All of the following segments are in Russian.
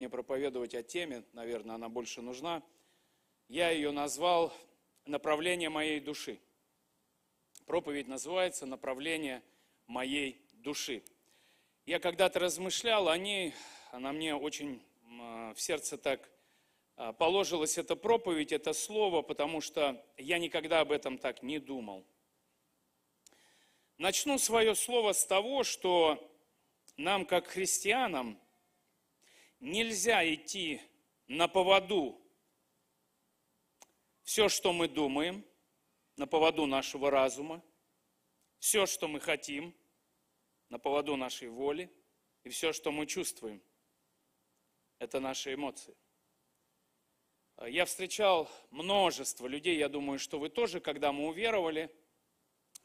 не проповедовать о теме, наверное, она больше нужна. Я ее назвал «Направление моей души». Проповедь называется «Направление моей души». Я когда-то размышлял о ней, она мне очень в сердце так а, положилась, эта проповедь, это слово, потому что я никогда об этом так не думал. Начну свое слово с того, что нам, как христианам, нельзя идти на поводу все, что мы думаем, на поводу нашего разума, все, что мы хотим, на поводу нашей воли, и все, что мы чувствуем, это наши эмоции. Я встречал множество людей, я думаю, что вы тоже, когда мы уверовали,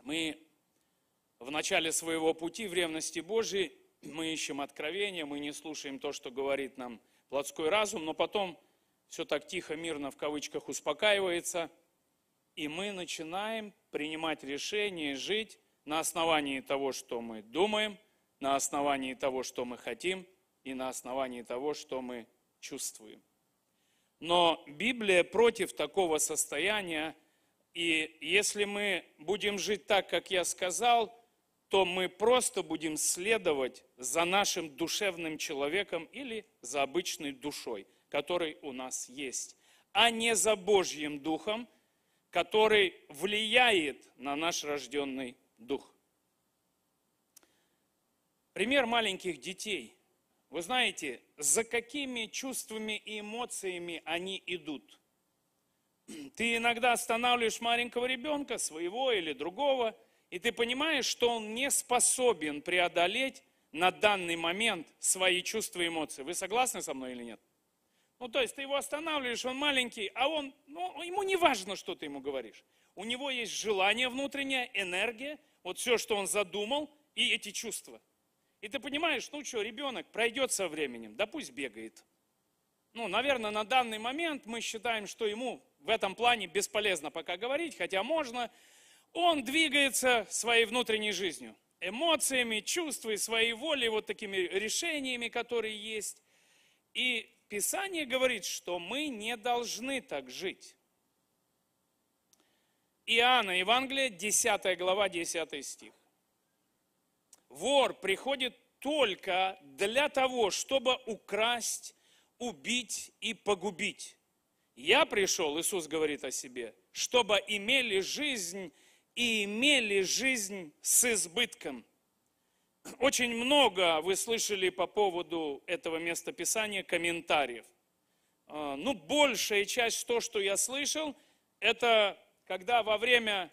мы в начале своего пути в ревности Божией мы ищем откровения, мы не слушаем то, что говорит нам плотской разум, но потом все так тихо, мирно, в кавычках, успокаивается, и мы начинаем принимать решения, жить на основании того, что мы думаем, на основании того, что мы хотим, и на основании того, что мы чувствуем. Но Библия против такого состояния, и если мы будем жить так, как я сказал – то мы просто будем следовать за нашим душевным человеком или за обычной душой, который у нас есть, а не за Божьим Духом, который влияет на наш рожденный дух. Пример маленьких детей. Вы знаете, за какими чувствами и эмоциями они идут. Ты иногда останавливаешь маленького ребенка, своего или другого – и ты понимаешь, что он не способен преодолеть на данный момент свои чувства и эмоции. Вы согласны со мной или нет? Ну, то есть ты его останавливаешь, он маленький, а он, ну, ему не важно, что ты ему говоришь. У него есть желание внутреннее, энергия, вот все, что он задумал, и эти чувства. И ты понимаешь, ну что, ребенок пройдет со временем, да пусть бегает. Ну, наверное, на данный момент мы считаем, что ему в этом плане бесполезно пока говорить, хотя можно, он двигается своей внутренней жизнью, эмоциями, чувствами, своей волей, вот такими решениями, которые есть. И Писание говорит, что мы не должны так жить. Иоанна, Евангелие, 10 глава, 10 стих. Вор приходит только для того, чтобы украсть, убить и погубить. Я пришел, Иисус говорит о себе, чтобы имели жизнь и имели жизнь с избытком. Очень много вы слышали по поводу этого местописания комментариев. А, ну, большая часть то, что я слышал, это когда во время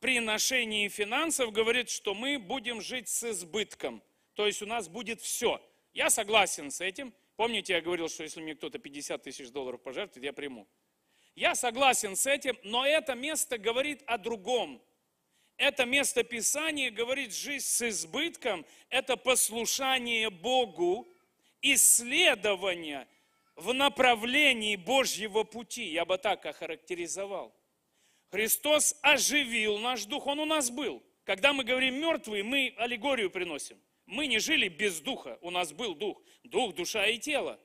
приношения финансов говорит, что мы будем жить с избытком. То есть у нас будет все. Я согласен с этим. Помните, я говорил, что если мне кто-то 50 тысяч долларов пожертвует, я приму. Я согласен с этим, но это место говорит о другом. Это место Писания говорит жизнь с избытком, это послушание Богу, исследование в направлении Божьего пути. Я бы так охарактеризовал. Христос оживил наш дух, Он у нас был. Когда мы говорим мертвые, мы аллегорию приносим. Мы не жили без духа, у нас был дух. Дух, душа и тело.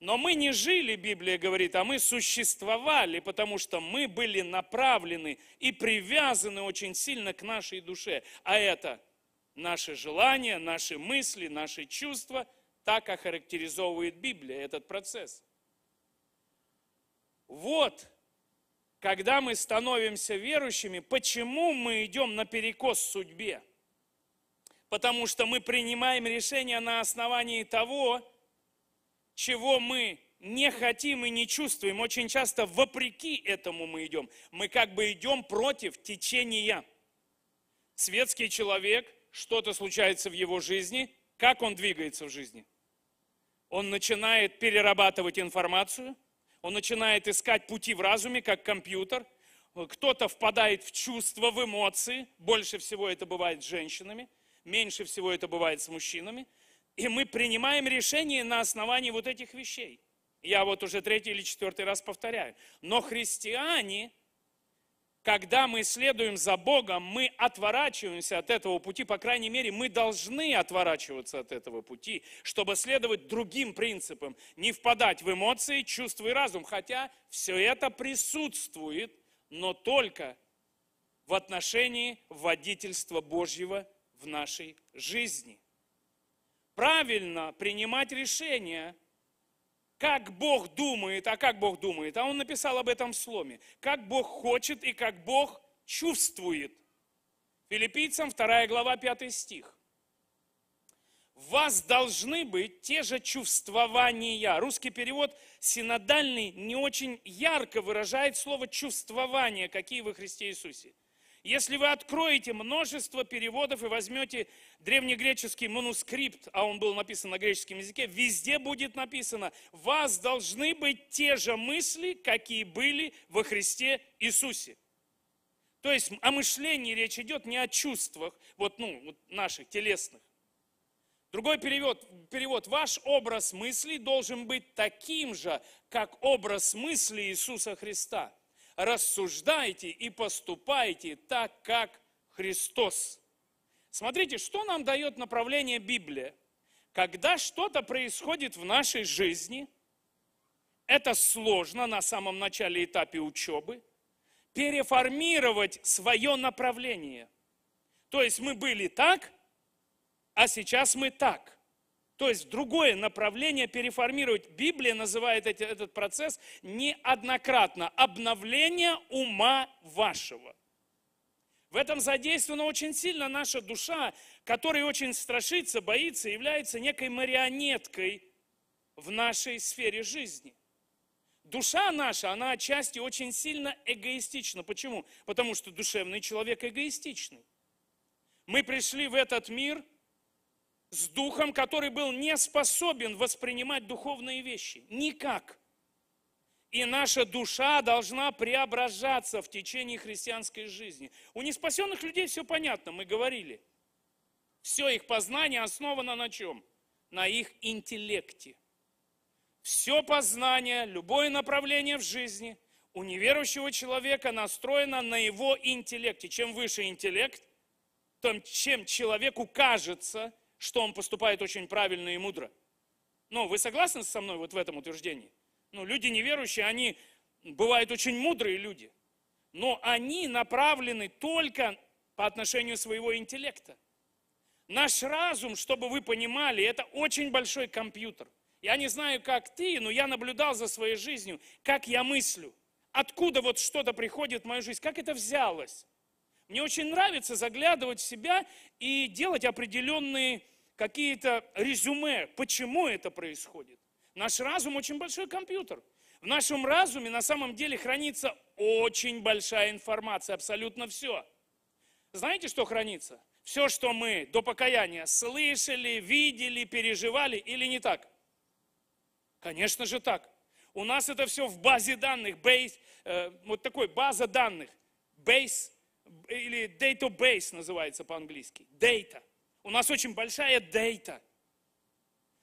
Но мы не жили, Библия говорит, а мы существовали, потому что мы были направлены и привязаны очень сильно к нашей душе. А это наши желания, наши мысли, наши чувства, так охарактеризовывает Библия этот процесс. Вот, когда мы становимся верующими, почему мы идем наперекос судьбе? Потому что мы принимаем решение на основании того, чего мы не хотим и не чувствуем, очень часто вопреки этому мы идем. Мы как бы идем против течения. Светский человек, что-то случается в его жизни, как он двигается в жизни? Он начинает перерабатывать информацию, он начинает искать пути в разуме, как компьютер. Кто-то впадает в чувства, в эмоции. Больше всего это бывает с женщинами, меньше всего это бывает с мужчинами. И мы принимаем решение на основании вот этих вещей. Я вот уже третий или четвертый раз повторяю. Но христиане, когда мы следуем за Богом, мы отворачиваемся от этого пути, по крайней мере, мы должны отворачиваться от этого пути, чтобы следовать другим принципам, не впадать в эмоции, чувства и разум, хотя все это присутствует, но только в отношении водительства Божьего в нашей жизни правильно принимать решения, как Бог думает, а как Бог думает. А он написал об этом в сломе. Как Бог хочет и как Бог чувствует. Филиппийцам 2 глава 5 стих. В вас должны быть те же чувствования. Русский перевод синодальный не очень ярко выражает слово чувствование, какие вы Христе Иисусе. Если вы откроете множество переводов и возьмете древнегреческий манускрипт, а он был написан на греческом языке, везде будет написано, вас должны быть те же мысли, какие были во Христе Иисусе. То есть о мышлении речь идет не о чувствах, вот, ну, вот наших, телесных. Другой перевод, перевод. Ваш образ мыслей должен быть таким же, как образ мысли Иисуса Христа – рассуждайте и поступайте так, как Христос. Смотрите, что нам дает направление Библии. Когда что-то происходит в нашей жизни, это сложно на самом начале этапе учебы, переформировать свое направление. То есть мы были так, а сейчас мы так. То есть другое направление переформировать. Библия называет эти, этот процесс неоднократно обновление ума вашего. В этом задействована очень сильно наша душа, которая очень страшится, боится, является некой марионеткой в нашей сфере жизни. Душа наша, она отчасти очень сильно эгоистична. Почему? Потому что душевный человек эгоистичный. Мы пришли в этот мир – с духом, который был не способен воспринимать духовные вещи. Никак. И наша душа должна преображаться в течение христианской жизни. У неспасенных людей все понятно, мы говорили. Все их познание основано на чем? На их интеллекте. Все познание, любое направление в жизни у неверующего человека настроено на его интеллекте. Чем выше интеллект, тем чем человеку кажется – что он поступает очень правильно и мудро. Ну, вы согласны со мной вот в этом утверждении? Ну, люди неверующие, они бывают очень мудрые люди, но они направлены только по отношению своего интеллекта. Наш разум, чтобы вы понимали, это очень большой компьютер. Я не знаю, как ты, но я наблюдал за своей жизнью, как я мыслю, откуда вот что-то приходит в мою жизнь, как это взялось. Мне очень нравится заглядывать в себя и делать определенные какие-то резюме, почему это происходит. Наш разум очень большой компьютер. В нашем разуме на самом деле хранится очень большая информация, абсолютно все. Знаете, что хранится? Все, что мы до покаяния слышали, видели, переживали или не так? Конечно же так. У нас это все в базе данных, base, э, вот такой база данных, base или database называется по-английски, data. У нас очень большая data.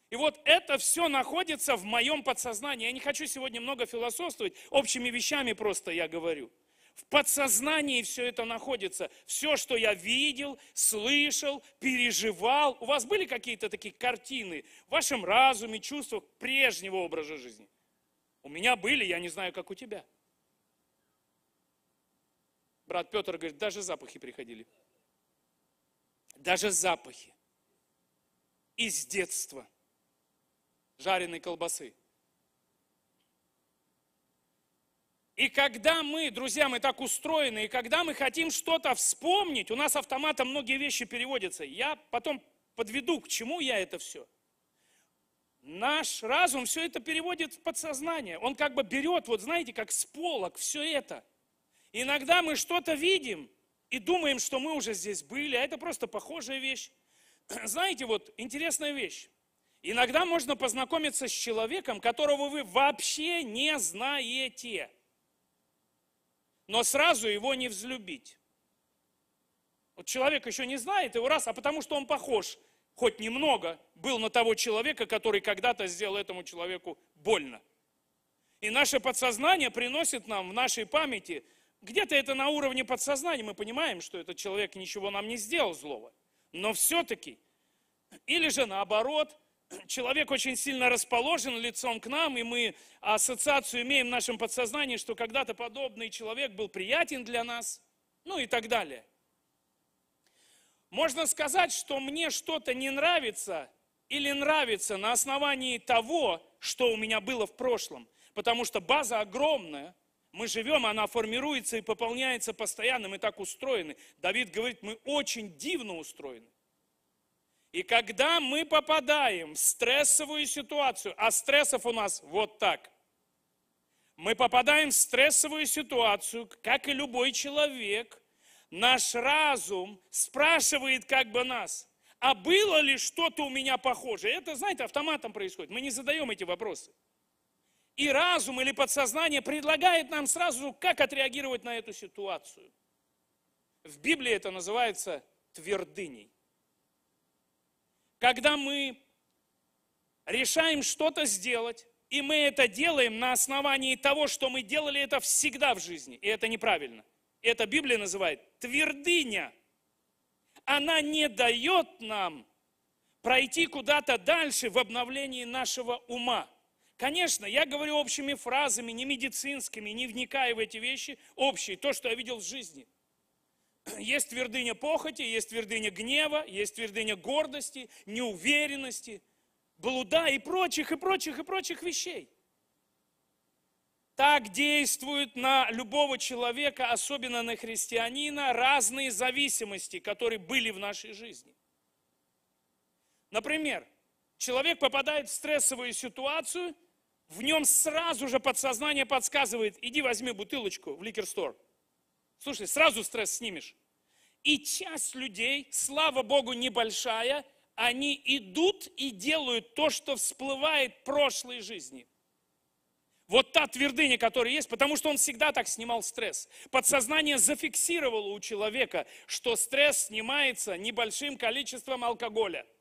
И вот это все находится в моем подсознании. Я не хочу сегодня много философствовать, общими вещами просто я говорю. В подсознании все это находится. Все, что я видел, слышал, переживал. У вас были какие-то такие картины в вашем разуме, чувствах прежнего образа жизни? У меня были, я не знаю, как у тебя. Брат Петр говорит, даже запахи приходили. Даже запахи. Из детства. Жареной колбасы. И когда мы, друзья, мы так устроены, и когда мы хотим что-то вспомнить, у нас автоматом многие вещи переводятся. Я потом подведу, к чему я это все. Наш разум все это переводит в подсознание. Он как бы берет, вот знаете, как с полок все это – Иногда мы что-то видим и думаем, что мы уже здесь были, а это просто похожая вещь. Знаете, вот интересная вещь. Иногда можно познакомиться с человеком, которого вы вообще не знаете, но сразу его не взлюбить. Вот человек еще не знает его раз, а потому что он похож хоть немного был на того человека, который когда-то сделал этому человеку больно. И наше подсознание приносит нам в нашей памяти где-то это на уровне подсознания, мы понимаем, что этот человек ничего нам не сделал злого. Но все-таки, или же наоборот, человек очень сильно расположен лицом к нам, и мы ассоциацию имеем в нашем подсознании, что когда-то подобный человек был приятен для нас, ну и так далее. Можно сказать, что мне что-то не нравится или нравится на основании того, что у меня было в прошлом, потому что база огромная – мы живем, она формируется и пополняется постоянно, мы так устроены. Давид говорит, мы очень дивно устроены. И когда мы попадаем в стрессовую ситуацию, а стрессов у нас вот так, мы попадаем в стрессовую ситуацию, как и любой человек, наш разум спрашивает как бы нас, а было ли что-то у меня похожее? Это, знаете, автоматом происходит. Мы не задаем эти вопросы. И разум или подсознание предлагает нам сразу, как отреагировать на эту ситуацию. В Библии это называется твердыней. Когда мы решаем что-то сделать, и мы это делаем на основании того, что мы делали это всегда в жизни, и это неправильно. Это Библия называет твердыня. Она не дает нам пройти куда-то дальше в обновлении нашего ума – Конечно, я говорю общими фразами, не медицинскими, не вникая в эти вещи, общие, то, что я видел в жизни. Есть твердыня похоти, есть твердыня гнева, есть твердыня гордости, неуверенности, блуда и прочих, и прочих, и прочих вещей. Так действуют на любого человека, особенно на христианина, разные зависимости, которые были в нашей жизни. Например, Человек попадает в стрессовую ситуацию, в нем сразу же подсознание подсказывает, иди возьми бутылочку в ликерстор. Слушай, сразу стресс снимешь. И часть людей, слава Богу, небольшая, они идут и делают то, что всплывает в прошлой жизни. Вот та твердыня, которая есть, потому что он всегда так снимал стресс. Подсознание зафиксировало у человека, что стресс снимается небольшим количеством алкоголя –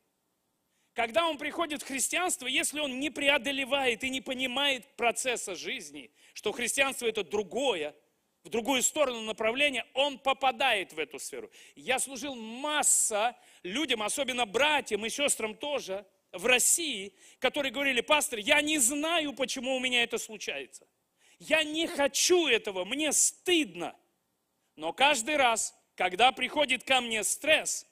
когда он приходит в христианство, если он не преодолевает и не понимает процесса жизни, что христианство это другое, в другую сторону направления, он попадает в эту сферу. Я служил масса людям, особенно братьям и сестрам тоже, в России, которые говорили, пастор, я не знаю, почему у меня это случается. Я не хочу этого, мне стыдно. Но каждый раз, когда приходит ко мне стресс,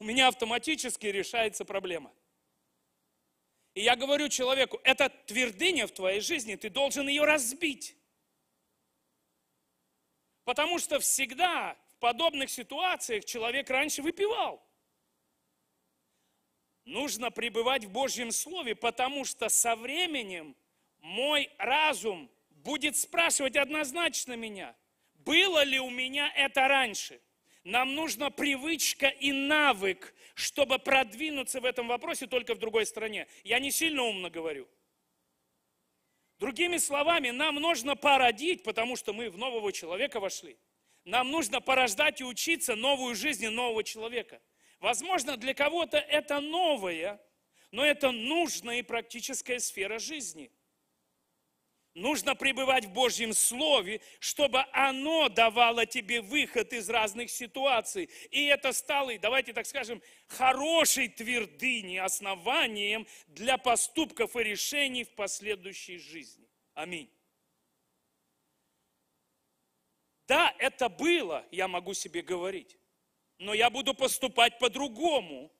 у меня автоматически решается проблема. И я говорю человеку, это твердыня в твоей жизни, ты должен ее разбить. Потому что всегда в подобных ситуациях человек раньше выпивал. Нужно пребывать в Божьем Слове, потому что со временем мой разум будет спрашивать однозначно меня, было ли у меня это раньше – нам нужна привычка и навык, чтобы продвинуться в этом вопросе только в другой стране. Я не сильно умно говорю. Другими словами, нам нужно породить, потому что мы в нового человека вошли. Нам нужно порождать и учиться новую жизнь и нового человека. Возможно, для кого-то это новое, но это нужная и практическая сфера жизни – Нужно пребывать в Божьем Слове, чтобы оно давало тебе выход из разных ситуаций. И это стало, давайте так скажем, хорошей твердыней, основанием для поступков и решений в последующей жизни. Аминь. Да, это было, я могу себе говорить, но я буду поступать по-другому –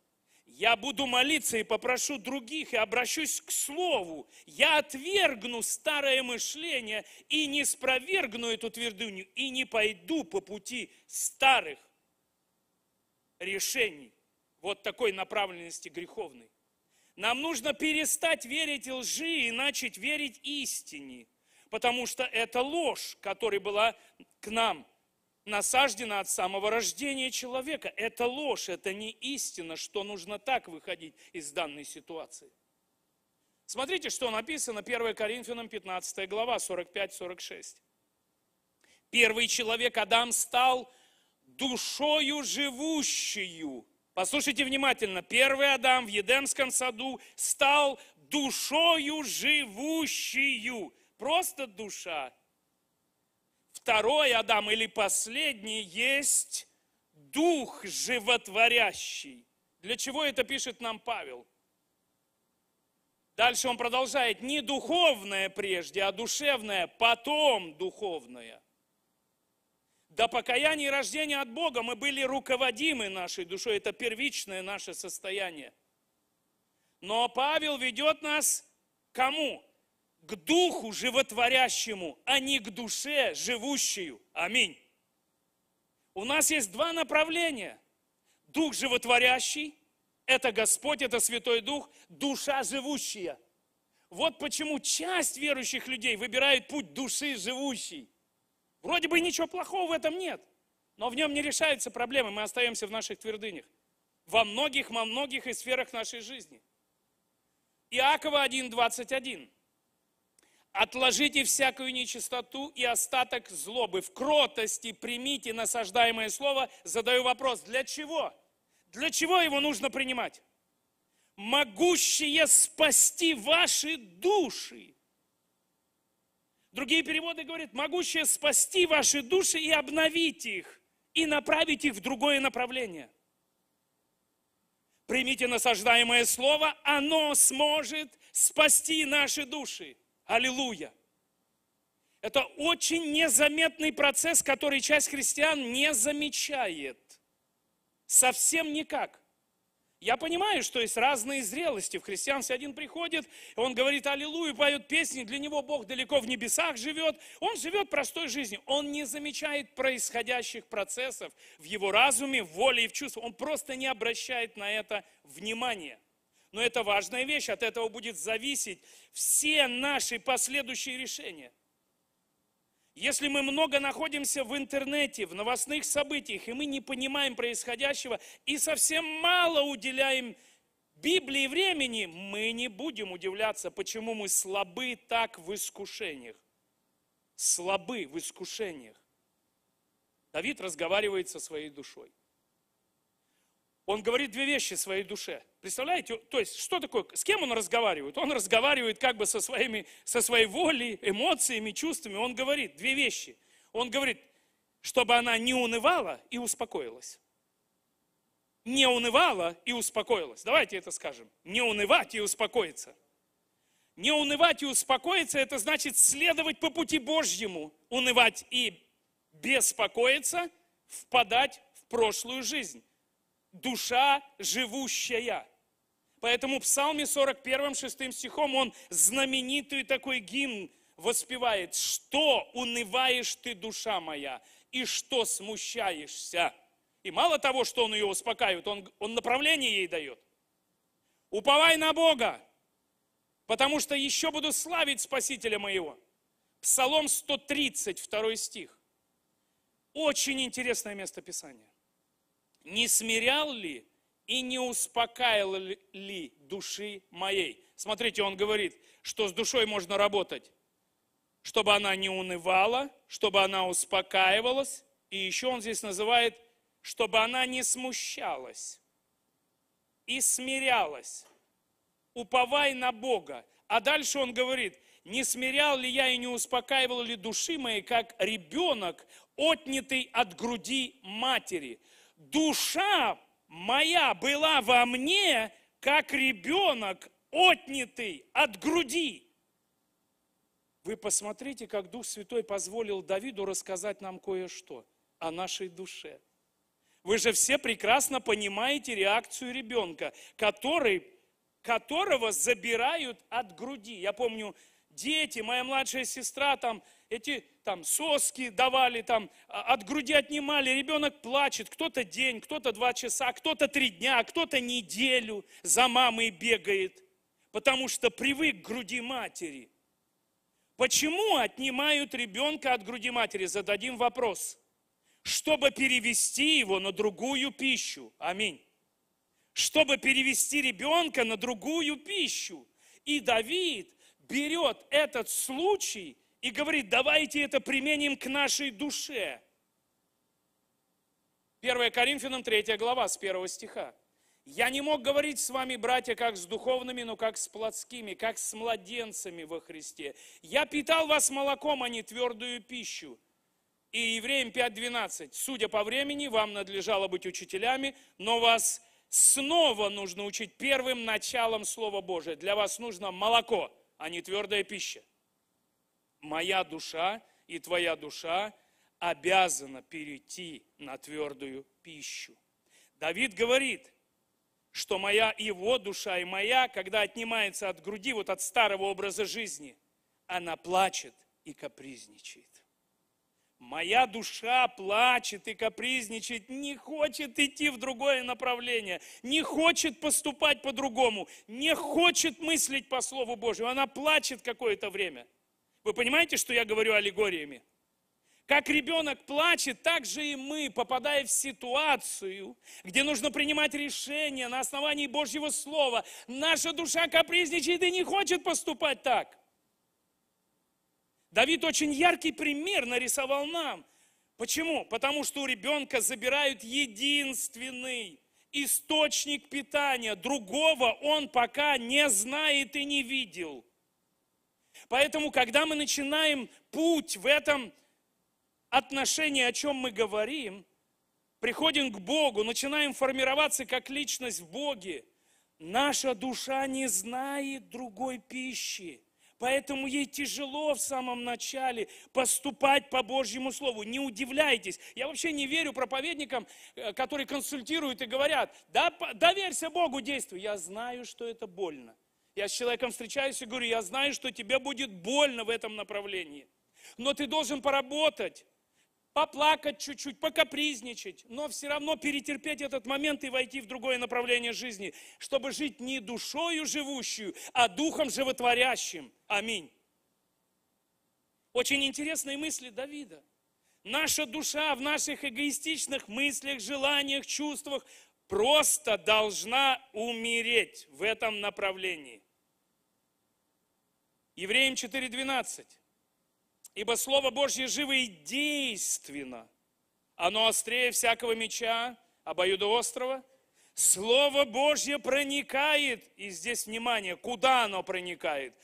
я буду молиться и попрошу других, и обращусь к Слову. Я отвергну старое мышление и не спровергну эту твердыню, и не пойду по пути старых решений, вот такой направленности греховной. Нам нужно перестать верить лжи и начать верить истине, потому что это ложь, которая была к нам насаждена от самого рождения человека. Это ложь, это не истина, что нужно так выходить из данной ситуации. Смотрите, что написано 1 Коринфянам 15 глава 45-46. Первый человек Адам стал душою живущую. Послушайте внимательно, первый Адам в Едемском саду стал душою живущую. Просто душа, второй Адам или последний есть дух животворящий. Для чего это пишет нам Павел? Дальше он продолжает, не духовное прежде, а душевное, потом духовное. До покаяния и рождения от Бога мы были руководимы нашей душой, это первичное наше состояние. Но Павел ведет нас кому? к духу животворящему, а не к душе живущую. Аминь. У нас есть два направления. Дух животворящий – это Господь, это Святой Дух, душа живущая. Вот почему часть верующих людей выбирает путь души живущей. Вроде бы ничего плохого в этом нет, но в нем не решаются проблемы, мы остаемся в наших твердынях. Во многих, во многих и сферах нашей жизни. Иакова 1, 21. Отложите всякую нечистоту и остаток злобы. В кротости примите насаждаемое слово. Задаю вопрос, для чего? Для чего его нужно принимать? Могущие спасти ваши души. Другие переводы говорят, могущие спасти ваши души и обновить их, и направить их в другое направление. Примите насаждаемое слово, оно сможет спасти наши души. Аллилуйя! Это очень незаметный процесс, который часть христиан не замечает. Совсем никак. Я понимаю, что есть разные зрелости. В христианстве один приходит, он говорит «Аллилуйя», поет песни, для него Бог далеко в небесах живет. Он живет простой жизнью. Он не замечает происходящих процессов в его разуме, в воле и в чувствах. Он просто не обращает на это внимания. Но это важная вещь, от этого будет зависеть все наши последующие решения. Если мы много находимся в интернете, в новостных событиях, и мы не понимаем происходящего, и совсем мало уделяем Библии времени, мы не будем удивляться, почему мы слабы так в искушениях. Слабы в искушениях. Давид разговаривает со своей душой он говорит две вещи своей душе. Представляете? То есть, что такое, с кем он разговаривает? Он разговаривает как бы со, своими, со своей волей, эмоциями, чувствами. Он говорит две вещи. Он говорит, чтобы она не унывала и успокоилась. Не унывала и успокоилась. Давайте это скажем. Не унывать и успокоиться. Не унывать и успокоиться, это значит следовать по пути Божьему. Унывать и беспокоиться, впадать в прошлую жизнь душа живущая. Поэтому в Псалме 41, 6 стихом он знаменитый такой гимн воспевает. «Что унываешь ты, душа моя, и что смущаешься?» И мало того, что он ее успокаивает, он, он направление ей дает. «Уповай на Бога, потому что еще буду славить Спасителя моего». Псалом 132 стих. Очень интересное местописание не смирял ли и не успокаивал ли души моей? Смотрите, он говорит, что с душой можно работать, чтобы она не унывала, чтобы она успокаивалась, и еще он здесь называет, чтобы она не смущалась и смирялась. Уповай на Бога. А дальше он говорит, не смирял ли я и не успокаивал ли души моей, как ребенок, отнятый от груди матери душа моя была во мне, как ребенок, отнятый от груди. Вы посмотрите, как Дух Святой позволил Давиду рассказать нам кое-что о нашей душе. Вы же все прекрасно понимаете реакцию ребенка, который, которого забирают от груди. Я помню, дети, моя младшая сестра там – эти там соски давали, там а, от груди отнимали, ребенок плачет, кто-то день, кто-то два часа, кто-то три дня, кто-то неделю за мамой бегает, потому что привык к груди матери. Почему отнимают ребенка от груди матери? Зададим вопрос. Чтобы перевести его на другую пищу. Аминь. Чтобы перевести ребенка на другую пищу. И Давид берет этот случай – и говорит, давайте это применим к нашей душе. 1 Коринфянам 3 глава с 1 стиха. «Я не мог говорить с вами, братья, как с духовными, но как с плотскими, как с младенцами во Христе. Я питал вас молоком, а не твердую пищу». И Евреям 5.12. «Судя по времени, вам надлежало быть учителями, но вас снова нужно учить первым началом Слова Божия. Для вас нужно молоко, а не твердая пища» моя душа и твоя душа обязана перейти на твердую пищу. Давид говорит, что моя, его душа и моя, когда отнимается от груди, вот от старого образа жизни, она плачет и капризничает. Моя душа плачет и капризничает, не хочет идти в другое направление, не хочет поступать по-другому, не хочет мыслить по Слову Божьему. Она плачет какое-то время – вы понимаете, что я говорю аллегориями? Как ребенок плачет, так же и мы, попадая в ситуацию, где нужно принимать решение на основании Божьего Слова. Наша душа капризничает и не хочет поступать так. Давид очень яркий пример нарисовал нам. Почему? Потому что у ребенка забирают единственный источник питания. Другого он пока не знает и не видел – Поэтому, когда мы начинаем путь в этом отношении, о чем мы говорим, приходим к Богу, начинаем формироваться как личность в Боге, наша душа не знает другой пищи. Поэтому ей тяжело в самом начале поступать по Божьему Слову. Не удивляйтесь. Я вообще не верю проповедникам, э, которые консультируют и говорят, да, доверься Богу, действуй. Я знаю, что это больно. Я с человеком встречаюсь и говорю, я знаю, что тебе будет больно в этом направлении. Но ты должен поработать, поплакать чуть-чуть, покапризничать, но все равно перетерпеть этот момент и войти в другое направление жизни, чтобы жить не душою живущую, а духом животворящим. Аминь. Очень интересные мысли Давида. Наша душа в наших эгоистичных мыслях, желаниях, чувствах просто должна умереть в этом направлении. Евреям 4.12. Ибо Слово Божье живо и действенно. Оно острее всякого меча, острова. Слово Божье проникает, и здесь внимание, куда оно проникает?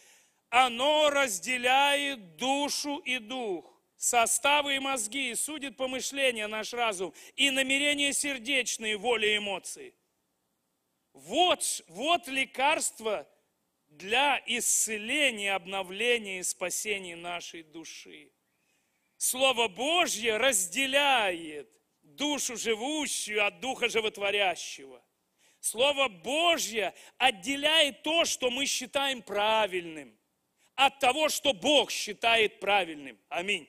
Оно разделяет душу и дух, составы и мозги, и судит помышления наш разум, и намерения сердечные, воли и эмоции. Вот, вот лекарство – для исцеления, обновления и спасения нашей души. Слово Божье разделяет душу живущую от духа животворящего. Слово Божье отделяет то, что мы считаем правильным, от того, что Бог считает правильным. Аминь.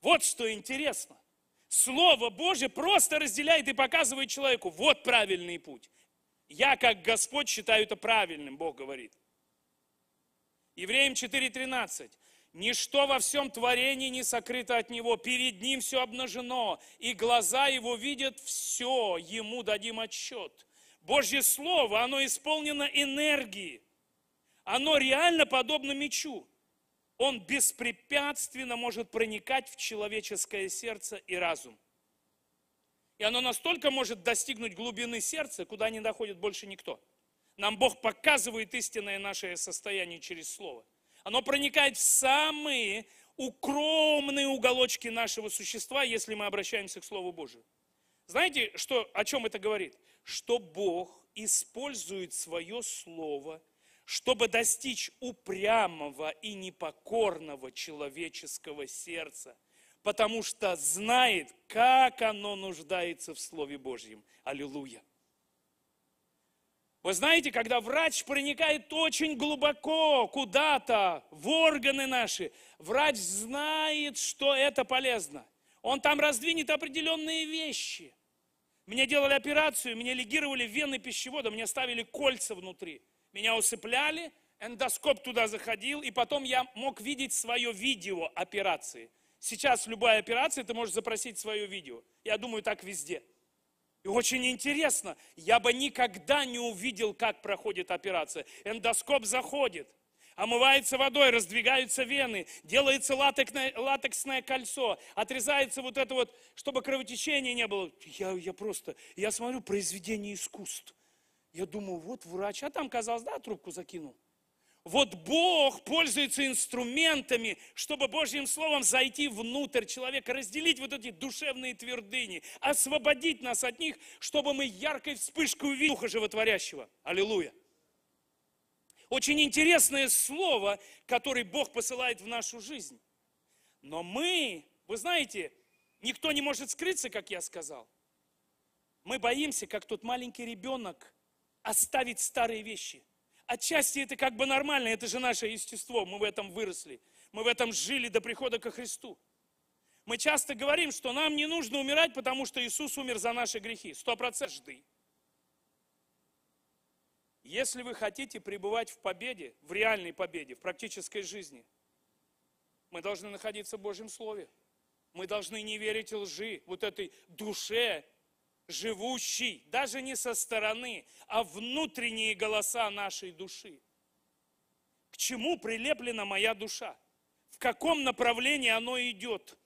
Вот что интересно. Слово Божье просто разделяет и показывает человеку, вот правильный путь, я, как Господь, считаю это правильным, Бог говорит. Евреям 4.13. Ничто во всем творении не сокрыто от Него, перед Ним все обнажено, и глаза Его видят все, Ему дадим отчет. Божье Слово, оно исполнено энергией, оно реально подобно мечу. Он беспрепятственно может проникать в человеческое сердце и разум. И оно настолько может достигнуть глубины сердца, куда не доходит больше никто. Нам Бог показывает истинное наше состояние через Слово. Оно проникает в самые укромные уголочки нашего существа, если мы обращаемся к Слову Божию. Знаете, что, о чем это говорит? Что Бог использует свое Слово, чтобы достичь упрямого и непокорного человеческого сердца – потому что знает, как оно нуждается в Слове Божьем. Аллилуйя. Вы знаете, когда врач проникает очень глубоко куда-то, в органы наши, врач знает, что это полезно. Он там раздвинет определенные вещи. Мне делали операцию, мне легировали вены пищевода, мне ставили кольца внутри. Меня усыпляли, эндоскоп туда заходил, и потом я мог видеть свое видео операции – Сейчас любая операция, ты можешь запросить свое видео. Я думаю, так везде. И очень интересно, я бы никогда не увидел, как проходит операция. Эндоскоп заходит, омывается водой, раздвигаются вены, делается латексное, латексное кольцо, отрезается вот это вот, чтобы кровотечения не было. Я, я просто, я смотрю произведение искусств. Я думаю, вот врач, а там казалось, да, трубку закинул. Вот Бог пользуется инструментами, чтобы Божьим Словом зайти внутрь человека, разделить вот эти душевные твердыни, освободить нас от них, чтобы мы яркой вспышкой увидели Духа Животворящего. Аллилуйя! Очень интересное слово, которое Бог посылает в нашу жизнь. Но мы, вы знаете, никто не может скрыться, как я сказал. Мы боимся, как тот маленький ребенок, оставить старые вещи отчасти это как бы нормально, это же наше естество, мы в этом выросли, мы в этом жили до прихода ко Христу. Мы часто говорим, что нам не нужно умирать, потому что Иисус умер за наши грехи. Сто процентов Если вы хотите пребывать в победе, в реальной победе, в практической жизни, мы должны находиться в Божьем Слове. Мы должны не верить лжи, вот этой душе, живущий, даже не со стороны, а внутренние голоса нашей души. К чему прилеплена моя душа? В каком направлении оно идет?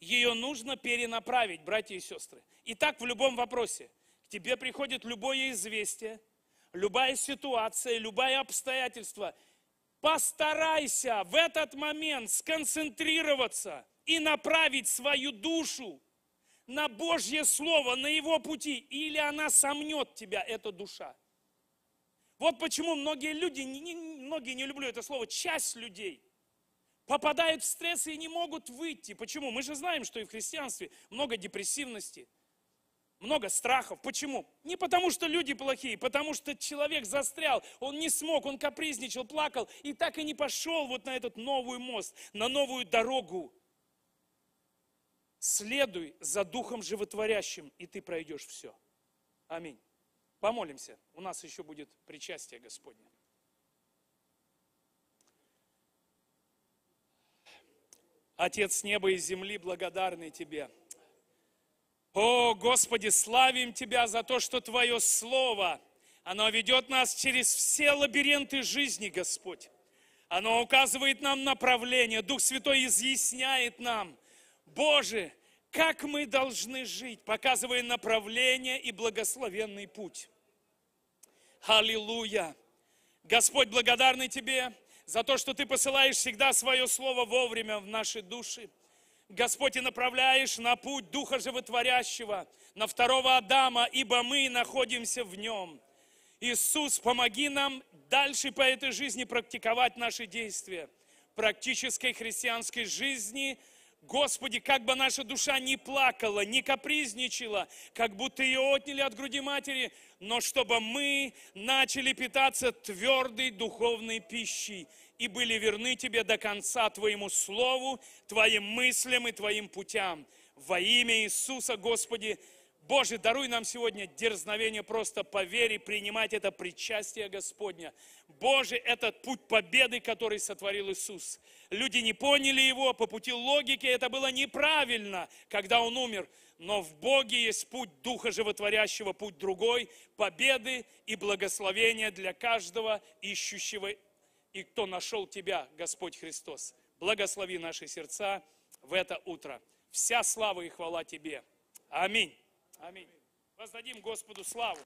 Ее нужно перенаправить, братья и сестры. И так в любом вопросе. К тебе приходит любое известие, любая ситуация, любое обстоятельство. Постарайся в этот момент сконцентрироваться и направить свою душу на Божье Слово, на Его пути, или она сомнет тебя, эта душа. Вот почему многие люди, не, многие не люблю это слово, часть людей попадают в стресс и не могут выйти. Почему? Мы же знаем, что и в христианстве много депрессивности, много страхов. Почему? Не потому, что люди плохие, потому что человек застрял, он не смог, он капризничал, плакал и так и не пошел вот на этот новый мост, на новую дорогу. Следуй за Духом Животворящим, и ты пройдешь все. Аминь. Помолимся. У нас еще будет причастие Господне. Отец неба и земли, благодарный Тебе. О, Господи, славим Тебя за то, что Твое Слово, оно ведет нас через все лабиринты жизни, Господь. Оно указывает нам направление. Дух Святой изъясняет нам – Боже, как мы должны жить, показывая направление и благословенный путь. Аллилуйя! Господь, благодарный Тебе за то, что Ты посылаешь всегда свое слово вовремя в наши души. Господь, и направляешь на путь Духа Животворящего, на второго Адама, ибо мы находимся в нем. Иисус, помоги нам дальше по этой жизни практиковать наши действия, практической христианской жизни – Господи, как бы наша душа не плакала, не капризничала, как будто ее отняли от груди матери, но чтобы мы начали питаться твердой духовной пищей и были верны Тебе до конца Твоему Слову, Твоим мыслям и Твоим путям. Во имя Иисуса, Господи, Боже, даруй нам сегодня дерзновение просто по вере принимать это причастие Господня. Боже, этот путь победы, который сотворил Иисус. Люди не поняли его, по пути логики это было неправильно, когда он умер. Но в Боге есть путь Духа Животворящего, путь другой, победы и благословения для каждого ищущего и кто нашел Тебя, Господь Христос. Благослови наши сердца в это утро. Вся слава и хвала Тебе. Аминь. Аминь. Воздадим Господу славу.